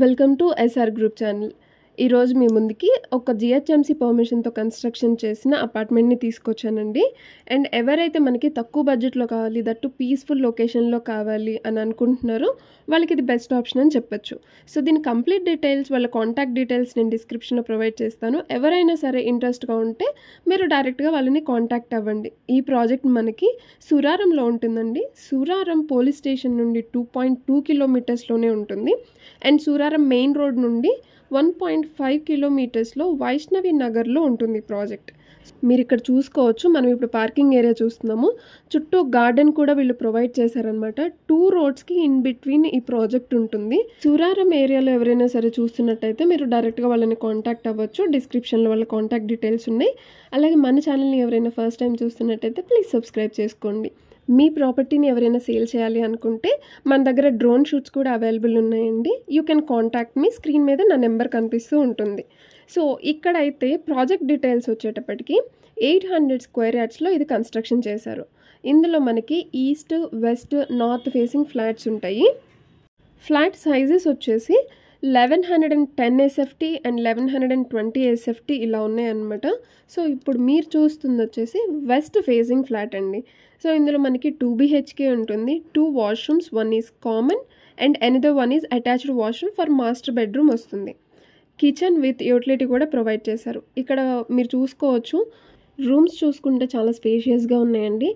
Welcome to SR Group channel. ఈరోజు మీ ముందుకి ఒక జిహెచ్ఎంసీ పర్మిషన్తో కన్స్ట్రక్షన్ చేసిన అపార్ట్మెంట్ని తీసుకొచ్చానండి అండ్ ఎవరైతే మనకి తక్కువ బడ్జెట్లో కావాలి దట్టు పీస్ఫుల్ లొకేషన్లో కావాలి అని అనుకుంటున్నారో వాళ్ళకి ఇది బెస్ట్ ఆప్షన్ అని చెప్పొచ్చు సో దీని కంప్లీట్ డీటెయిల్స్ వాళ్ళ కాంటాక్ట్ డీటెయిల్స్ నేను డిస్క్రిప్షన్లో ప్రొవైడ్ చేస్తాను ఎవరైనా సరే ఇంట్రెస్ట్గా ఉంటే మీరు డైరెక్ట్గా వాళ్ళని కాంటాక్ట్ అవ్వండి ఈ ప్రాజెక్ట్ మనకి సురారంలో ఉంటుందండి సురారం పోలీస్ స్టేషన్ నుండి టూ పాయింట్ టూ కిలోమీటర్స్లోనే ఉంటుంది అండ్ సురారం మెయిన్ రోడ్ నుండి వన్ పాయింట్ ఫైవ్ కిలోమీటర్స్లో వైష్ణవి నగర్లో ఉంటుంది ప్రాజెక్ట్ మీరు ఇక్కడ చూసుకోవచ్చు మనం ఇప్పుడు పార్కింగ్ ఏరియా చూస్తున్నాము చుట్టూ గార్డెన్ కూడా వీళ్ళు ప్రొవైడ్ చేశారనమాట టూ రోడ్స్కి ఇన్ బిట్వీన్ ఈ ప్రాజెక్ట్ ఉంటుంది సూరారం ఏరియాలో ఎవరైనా సరే చూస్తున్నట్టయితే మీరు డైరెక్ట్గా వాళ్ళని కాంటాక్ట్ అవ్వచ్చు డిస్క్రిప్షన్లో వాళ్ళ కాంటాక్ట్ డీటెయిల్స్ ఉన్నాయి అలాగే మన ఛానల్ని ఎవరైనా ఫస్ట్ టైం చూస్తున్నట్టయితే ప్లీజ్ సబ్స్క్రైబ్ చేసుకోండి మీ ప్రాపర్టీని ఎవరైనా సేల్ చేయాలి అనుకుంటే మన దగ్గర డ్రోన్ షూట్స్ కూడా అవైలబుల్ ఉన్నాయండి యూ కెన్ కాంటాక్ట్ మీ స్క్రీన్ మీద నా నెంబర్ కనిపిస్తూ ఉంటుంది సో ఇక్కడైతే ప్రాజెక్ట్ డీటెయిల్స్ వచ్చేటప్పటికి ఎయిట్ హండ్రెడ్ స్క్వేర్ యార్డ్స్లో ఇది కన్స్ట్రక్షన్ చేశారు ఇందులో మనకి east west north facing flats ఉంటాయి ఫ్లాట్ సైజెస్ వచ్చేసి eleven hundred and ten SFT and eleven hundred and twenty SFT ఇలా ఉన్నాయన్నమాట సో ఇప్పుడు మీరు చూస్తుంది వచ్చేసి వెస్ట్ ఫేసింగ్ ఫ్లాట్ అండి సో ఇందులో మనకి టూ బీహెచ్కే ఉంటుంది two washrooms one is common and another one is attached washroom for master bedroom వస్తుంది కిచెన్ విత్ యూటిలిటీ కూడా ప్రొవైడ్ చేశారు ఇక్కడ మీరు చూసుకోవచ్చు రూమ్స్ చూసుకుంటే చాలా స్పేషియస్గా ఉన్నాయండి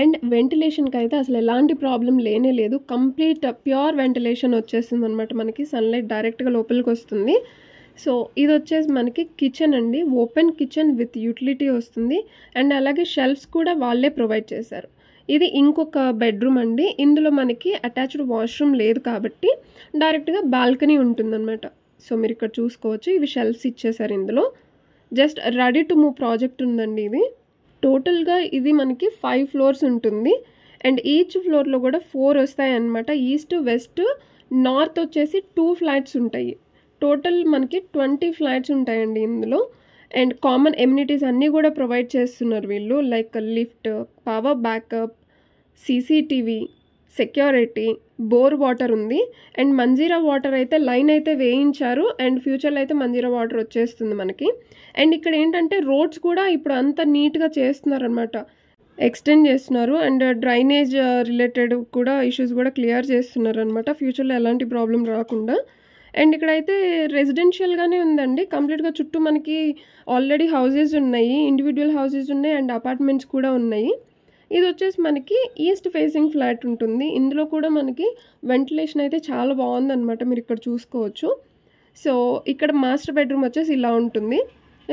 అండ్ వెంటిలేషన్కి అయితే అసలు ఎలాంటి ప్రాబ్లం లేనే లేదు కంప్లీట్ ప్యూర్ వెంటిలేషన్ వచ్చేస్తుంది అనమాట మనకి సన్లైట్ డైరెక్ట్గా లోపలికి వస్తుంది సో ఇది వచ్చేసి మనకి కిచెన్ అండి ఓపెన్ కిచెన్ విత్ యూటిలిటీ వస్తుంది అండ్ అలాగే షెల్ఫ్స్ కూడా వాళ్ళే ప్రొవైడ్ చేశారు ఇది ఇంకొక బెడ్రూమ్ అండి ఇందులో మనకి అటాచ్డ్ వాష్రూమ్ లేదు కాబట్టి డైరెక్ట్గా బాల్కనీ ఉంటుందన్నమాట సో మీరు ఇక్కడ చూసుకోవచ్చు ఇవి షెల్ఫ్స్ ఇచ్చేసారు ఇందులో just ready to move project ఉందండి ఇది టోటల్గా ఇది మనకి ఫైవ్ ఫ్లోర్స్ ఉంటుంది అండ్ ఈచ్ ఫ్లోర్లో కూడా ఫోర్ వస్తాయి అన్నమాట ఈస్ట్ వెస్ట్ నార్త్ వచ్చేసి టూ ఫ్లాట్స్ ఉంటాయి టోటల్ మనకి ట్వంటీ ఫ్లాట్స్ ఉంటాయండి ఇందులో అండ్ కామన్ ఎమ్యూనిటీస్ అన్నీ కూడా ప్రొవైడ్ చేస్తున్నారు వీళ్ళు like lift power backup CCTV security bore water ఉంది అండ్ మంజీరా వాటర్ అయితే లైన్ అయితే వేయించారు అండ్ ఫ్యూచర్లో అయితే మంజీరా వాటర్ వచ్చేస్తుంది మనకి అండ్ ఇక్కడ ఏంటంటే రోడ్స్ కూడా ఇప్పుడు అంత నీట్గా చేస్తున్నారు అనమాట ఎక్స్టెండ్ చేస్తున్నారు అండ్ డ్రైనేజ్ రిలేటెడ్ కూడా ఇష్యూస్ కూడా క్లియర్ చేస్తున్నారు అనమాట ఫ్యూచర్లో ఎలాంటి ప్రాబ్లం రాకుండా అండ్ ఇక్కడైతే రెసిడెన్షియల్గానే ఉందండి కంప్లీట్గా చుట్టూ మనకి ఆల్రెడీ హౌజెస్ ఉన్నాయి ఇండివిజువల్ హౌజెస్ ఉన్నాయి అండ్ అపార్ట్మెంట్స్ కూడా ఉన్నాయి ఇది వచ్చేసి మనకి ఈస్ట్ ఫేసింగ్ ఫ్లాట్ ఉంటుంది ఇందులో కూడా మనకి వెంటిలేషన్ అయితే చాలా బాగుందనమాట మీరు ఇక్కడ చూసుకోవచ్చు సో ఇక్కడ మాస్టర్ బెడ్రూమ్ వచ్చేసి ఇలా ఉంటుంది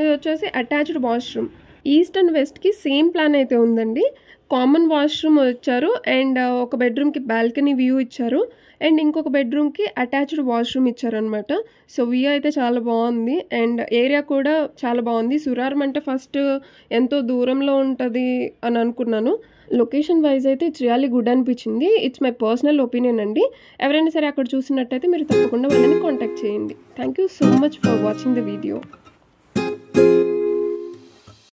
ఇది వచ్చేసి అటాచ్డ్ వాష్రూమ్ ఈస్ట్ అండ్ వెస్ట్కి సేమ్ ప్లాన్ అయితే ఉందండి కామన్ వాష్రూమ్ వచ్చారు అండ్ ఒక బెడ్రూమ్కి బాల్కనీ వ్యూ ఇచ్చారు అండ్ ఇంకొక బెడ్రూమ్కి అటాచ్డ్ వాష్రూమ్ ఇచ్చారనమాట సో వ్యూ అయితే చాలా బాగుంది అండ్ ఏరియా కూడా చాలా బాగుంది సురారం అంటే ఫస్ట్ ఎంతో దూరంలో ఉంటుంది అని అనుకున్నాను లొకేషన్ వైజ్ అయితే ఇట్స్ రియాలీ గుడ్ అనిపించింది ఇట్స్ మై పర్సనల్ ఒపీనియన్ అండి ఎవరైనా సరే అక్కడ చూసినట్టయితే మీరు తప్పకుండా వాళ్ళని కాంటాక్ట్ చేయండి thank you so much for watching the video